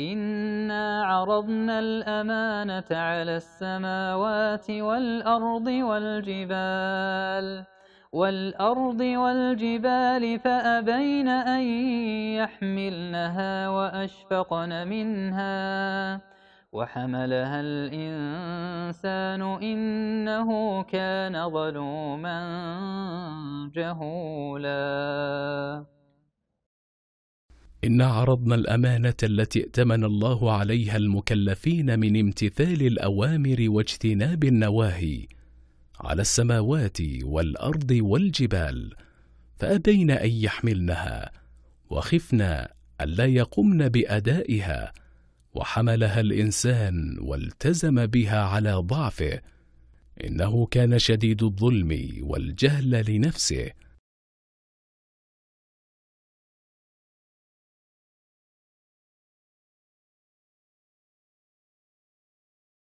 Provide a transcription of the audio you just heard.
إنا عرضنا الأمانة على السماوات والأرض والجبال والأرض والجبال فأبين أن يحملنها وأشفقن منها وحملها الإنسان إنه كان ظلوما جهولا إنا عرضنا الأمانة التي ائتمن الله عليها المكلفين من امتثال الأوامر واجتناب النواهي على السماوات والأرض والجبال فأبين أن يحملنها وخفنا ألا يقمن بأدائها وحملها الإنسان والتزم بها على ضعفه إنه كان شديد الظلم والجهل لنفسه